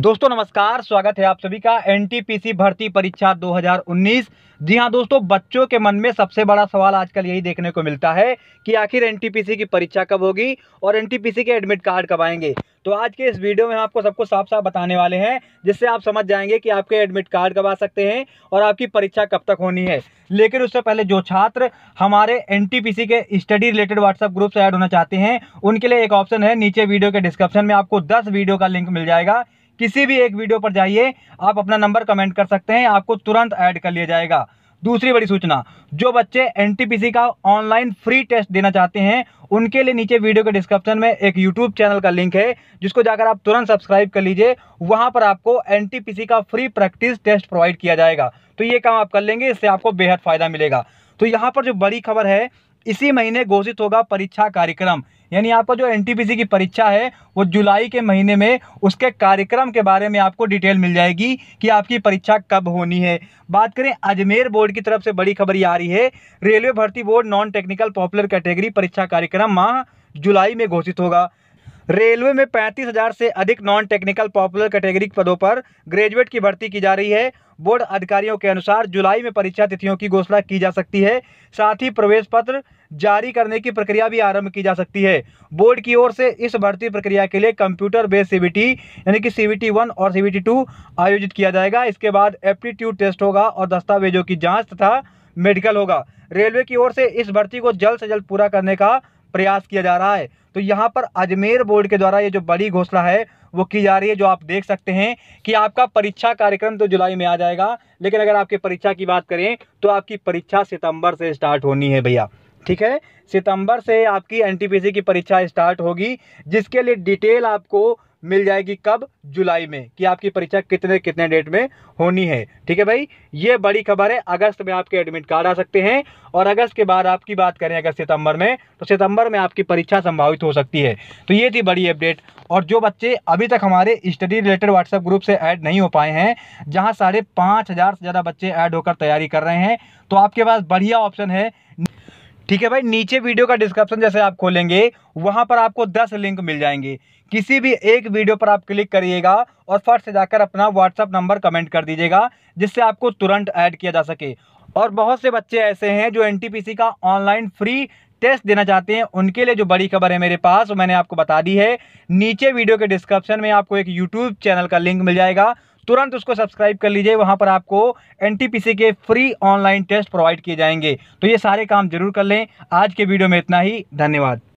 दोस्तों नमस्कार स्वागत है आप सभी का एनटीपीसी भर्ती परीक्षा 2019 जी हाँ दोस्तों बच्चों के मन में सबसे बड़ा सवाल आजकल यही देखने को मिलता है कि आखिर एनटीपीसी की परीक्षा कब होगी और एनटीपीसी के एडमिट कार्ड कब आएंगे तो आज के इस वीडियो में हम आपको सबको साफ साफ बताने वाले हैं जिससे आप समझ जाएंगे कि आपके एडमिट कार्ड कब आ सकते हैं और आपकी परीक्षा कब तक होनी है लेकिन उससे पहले जो छात्र हमारे एनटीपीसी के स्टडी रिलेटेड व्हाट्सअप ग्रुप से ऐड होना चाहते हैं उनके लिए एक ऑप्शन है नीचे वीडियो के डिस्क्रिप्शन में आपको दस वीडियो का लिंक मिल जाएगा किसी भी एक वीडियो पर जाइए आप अपना नंबर कमेंट कर सकते हैं आपको तुरंत ऐड कर लिया जाएगा दूसरी बड़ी सूचना जो बच्चे एन का ऑनलाइन फ्री टेस्ट देना चाहते हैं उनके लिए नीचे वीडियो के डिस्क्रिप्शन में एक यूट्यूब चैनल का लिंक है जिसको जाकर आप तुरंत सब्सक्राइब कर लीजिए वहां पर आपको एन का फ्री प्रैक्टिस टेस्ट प्रोवाइड किया जाएगा तो ये काम आप कर लेंगे इससे आपको बेहद फ़ायदा मिलेगा तो यहाँ पर जो बड़ी खबर है इसी महीने घोषित होगा परीक्षा कार्यक्रम यानी आपका जो एन की परीक्षा है वो जुलाई के महीने में उसके कार्यक्रम के बारे में आपको डिटेल मिल जाएगी कि आपकी परीक्षा कब होनी है बात करें अजमेर बोर्ड की तरफ से बड़ी खबर ये आ रही है रेलवे भर्ती board non technical popular category परीक्षा कार्यक्रम माह जुलाई में घोषित होगा रेलवे में पैंतीस हजार से अधिक नॉन टेक्निकल पॉपुलर कैटेगरी पदों पर ग्रेजुएट की भर्ती की जा रही है बोर्ड अधिकारियों के अनुसार जुलाई में परीक्षा तिथियों की घोषणा की जा सकती है साथ ही प्रवेश पत्र जारी करने की प्रक्रिया भी आरंभ की जा सकती है बोर्ड की ओर से इस भर्ती प्रक्रिया के लिए कंप्यूटर बेस्ड सीबीटी यानी कि सीबीटी वन और सीबीटी टू आयोजित किया जाएगा इसके बाद एप्टीट्यूड टेस्ट होगा और दस्तावेजों की जाँच तथा मेडिकल होगा रेलवे की ओर से इस भर्ती को जल्द से जल्द पूरा करने का प्रयास किया जा रहा है तो यहाँ पर अजमेर बोर्ड के द्वारा ये जो बड़ी घोषणा है वो की जा रही है जो आप देख सकते हैं कि आपका परीक्षा कार्यक्रम तो जुलाई में आ जाएगा लेकिन अगर आपकी परीक्षा की बात करें तो आपकी परीक्षा सितंबर से स्टार्ट होनी है भैया ठीक है सितंबर से आपकी एनटीपीसी की परीक्षा स्टार्ट होगी जिसके लिए डिटेल आपको मिल जाएगी कब जुलाई में कि आपकी परीक्षा कितने कितने डेट में होनी है ठीक है भाई ये बड़ी खबर है अगस्त में आपके एडमिट कार्ड आ सकते हैं और अगस्त के बाद आपकी बात करें अगर सितंबर में तो सितंबर में आपकी परीक्षा संभावित हो सकती है तो ये थी बड़ी अपडेट और जो बच्चे अभी तक हमारे स्टडी रिलेटेड व्हाट्सएप ग्रुप से ऐड नहीं हो पाए हैं जहाँ साढ़े पाँच हज़ार से ज़्यादा बच्चे ऐड होकर तैयारी कर रहे हैं तो आपके पास बढ़िया ऑप्शन है ठीक है भाई नीचे वीडियो का डिस्क्रिप्शन जैसे आप खोलेंगे वहां पर आपको दस लिंक मिल जाएंगे किसी भी एक वीडियो पर आप क्लिक करिएगा और फट से जाकर अपना व्हाट्सअप नंबर कमेंट कर दीजिएगा जिससे आपको तुरंत ऐड किया जा सके और बहुत से बच्चे ऐसे हैं जो एन का ऑनलाइन फ्री टेस्ट देना चाहते हैं उनके लिए जो बड़ी खबर है मेरे पास वो मैंने आपको बता दी है नीचे वीडियो के डिस्क्रिप्शन में आपको एक यूट्यूब चैनल का लिंक मिल जाएगा तुरंत उसको सब्सक्राइब कर लीजिए वहाँ पर आपको एन के फ्री ऑनलाइन टेस्ट प्रोवाइड किए जाएंगे तो ये सारे काम जरूर कर लें आज के वीडियो में इतना ही धन्यवाद